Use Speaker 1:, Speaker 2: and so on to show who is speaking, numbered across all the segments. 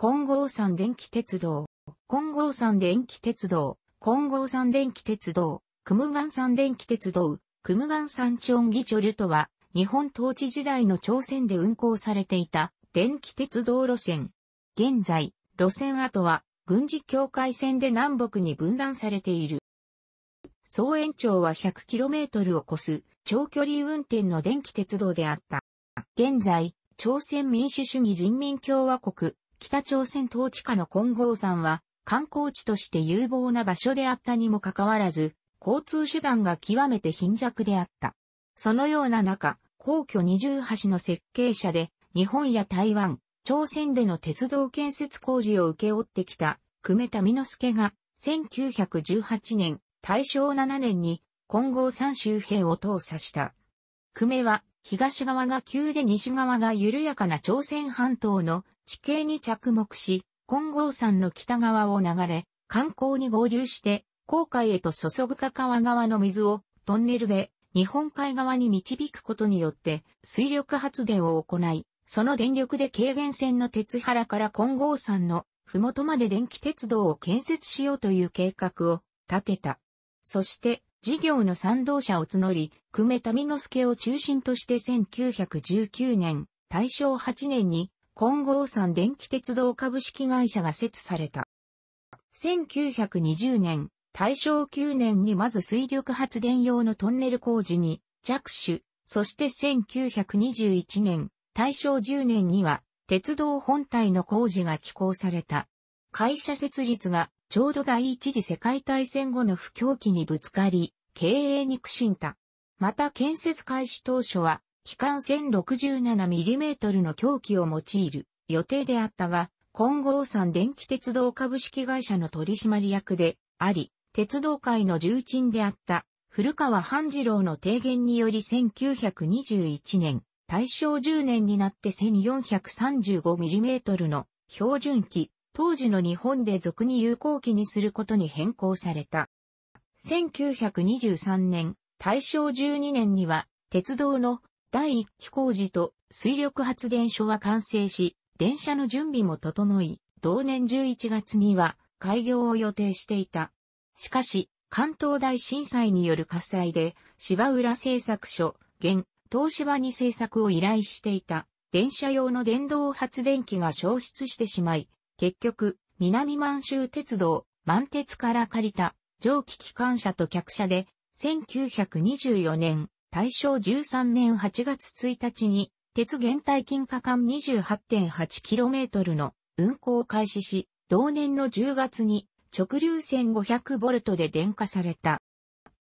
Speaker 1: 金剛山電気鉄道、金剛山電気鉄道、金剛山電気鉄道、クムガン山電気鉄道、ガン山チョンギチョルとは、日本統治時代の朝鮮で運行されていた電気鉄道路線。現在、路線跡は軍事境界線で南北に分断されている。総延長は 100km を超す長距離運転の電気鉄道であった。現在、朝鮮民主主義人民共和国北朝鮮統治下の金剛山は観光地として有望な場所であったにもかかわらず、交通手段が極めて貧弱であった。そのような中、皇居二重橋の設計者で、日本や台湾、朝鮮での鉄道建設工事を請け負ってきた、久米民之助が、1918年、大正7年に、金剛山周辺を通査した。久米は、東側が急で西側が緩やかな朝鮮半島の地形に着目し、金剛山の北側を流れ、観光に合流して、航海へと注ぐか川側の水をトンネルで日本海側に導くことによって水力発電を行い、その電力で軽減線の鉄原から金剛山の麓まで電気鉄道を建設しようという計画を立てた。そして事業の賛同者を募り、久米民之助を中心として1919年、大正8年に金剛山電気鉄道株式会社が設された。1920年、大正9年にまず水力発電用のトンネル工事に着手、そして1921年、大正10年には鉄道本体の工事が起工された。会社設立がちょうど第一次世界大戦後の不況期にぶつかり、経営に苦心た。また建設開始当初は機関 1067mm の凶器を用いる予定であったが、金剛山電気鉄道株式会社の取締役であり、鉄道界の重鎮であった古川半次郎の提言により1921年、大正10年になって 1435mm の標準機、当時の日本で俗に有効機にすることに変更された。1923年、大正12年には、鉄道の第1期工事と水力発電所は完成し、電車の準備も整い、同年11月には開業を予定していた。しかし、関東大震災による火災で、芝浦製作所、現、東芝に製作を依頼していた、電車用の電動発電機が消失してしまい、結局、南満州鉄道、満鉄から借りた、蒸気機関車と客車で、1924年、大正13年8月1日に、鉄原体金貨間 28.8km の運行を開始し、同年の10月に直流線 500V で電化された。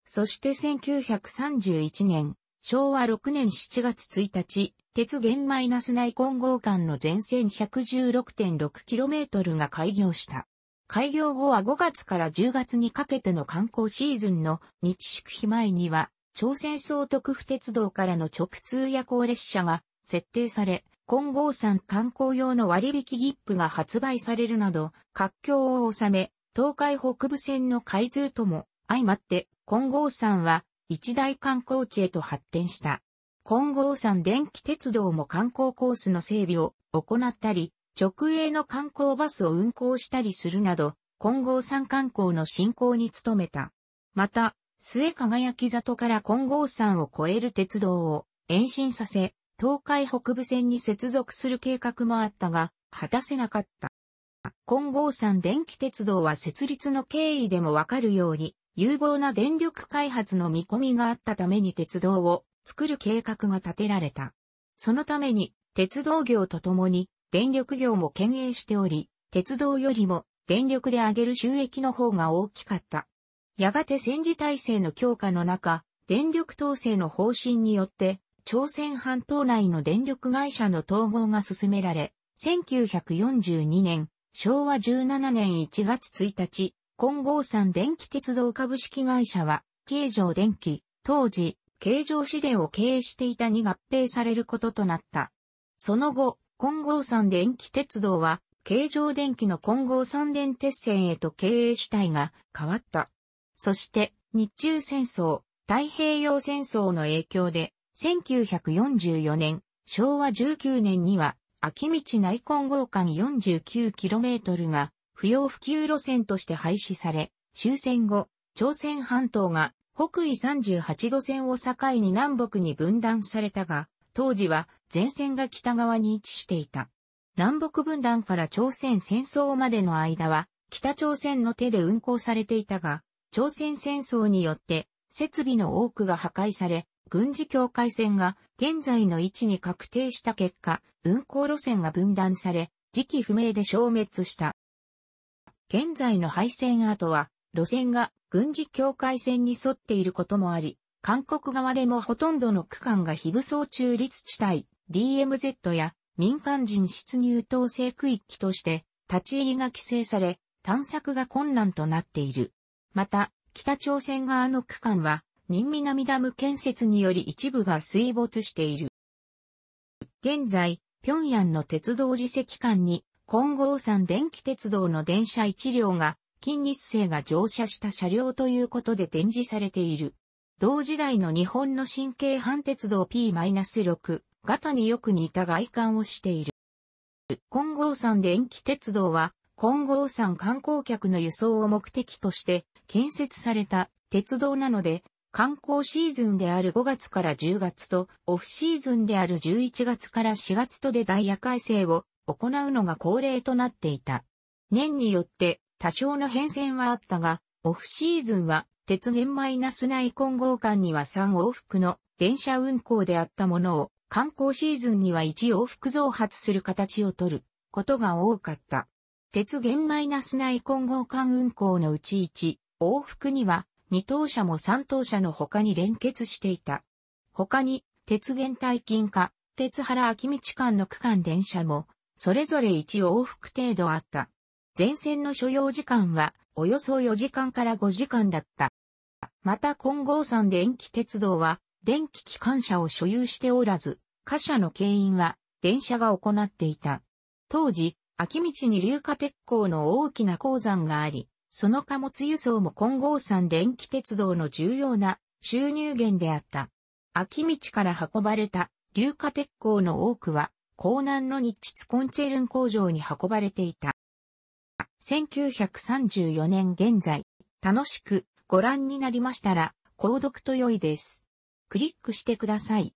Speaker 1: そして1931年、昭和6年7月1日、鉄原マイナス内混合間の全線 116.6km が開業した。開業後は5月から10月にかけての観光シーズンの日宿日前には朝鮮総督府鉄道からの直通夜行列車が設定され、金剛山観光用の割引切符が発売されるなど、活況を収め、東海北部線の開通とも相まって、金剛山は一大観光地へと発展した。金剛山電気鉄道も観光コースの整備を行ったり、直営の観光バスを運行したりするなど、金剛山観光の振興に努めた。また、末輝き里から金剛山を越える鉄道を延伸させ、東海北部線に接続する計画もあったが、果たせなかった。金剛山電気鉄道は設立の経緯でもわかるように、有望な電力開発の見込みがあったために鉄道を作る計画が立てられた。そのために、鉄道業とともに、電力業も兼営しており、鉄道よりも電力で上げる収益の方が大きかった。やがて戦時体制の強化の中、電力統制の方針によって、朝鮮半島内の電力会社の統合が進められ、1942年、昭和17年1月1日、金剛山電気鉄道株式会社は、京城電気、当時、京城市電を経営していたに合併されることとなった。その後、金剛山電気鉄道は、京城電気の金剛山電鉄線へと経営主体が変わった。そして、日中戦争、太平洋戦争の影響で、1944年、昭和19年には、秋道内混合間 49km が、不要不急路線として廃止され、終戦後、朝鮮半島が北緯38度線を境に南北に分断されたが、当時は前線が北側に位置していた。南北分断から朝鮮戦争までの間は、北朝鮮の手で運行されていたが、朝鮮戦争によって設備の多くが破壊され、軍事境界線が現在の位置に確定した結果、運行路線が分断され、時期不明で消滅した。現在の廃線跡は、路線が軍事境界線に沿っていることもあり、韓国側でもほとんどの区間が非武装中立地帯、DMZ や民間人出入統制区域として、立ち入りが規制され、探索が困難となっている。また、北朝鮮側の区間は、新南ダム建設により一部が水没している。現在、平壌の鉄道自石間に、金剛山電気鉄道の電車1両が、金日成が乗車した車両ということで展示されている。同時代の日本の新京阪鉄道 P-6 型によく似た外観をしている。金剛山電気鉄道は金剛山観光客の輸送を目的として建設された鉄道なので、観光シーズンである5月から10月と、オフシーズンである11月から4月とでダイヤ改正を行うのが恒例となっていた。年によって多少の変遷はあったが、オフシーズンは鉄源マイナス内混合間には3往復の電車運行であったものを観光シーズンには1往復増発する形をとることが多かった。鉄源マイナス内混合間運行のうち1、往復には、2等車も3等車の他に連結していた。他に、鉄源大金か、鉄原秋道間の区間電車も、それぞれ1往復程度あった。全線の所要時間は、およそ4時間から5時間だった。また金剛山電気鉄道は、電気機関車を所有しておらず、貨車の牽引は、電車が行っていた。当時、秋道に硫化鉄鋼の大きな鉱山があり、その貨物輸送も金剛山電気鉄道の重要な収入源であった。秋道から運ばれた硫化鉄鋼の多くは、江南の日鉄コンチェルン工場に運ばれていた。1934年現在、楽しくご覧になりましたら、購読と良いです。クリックしてください。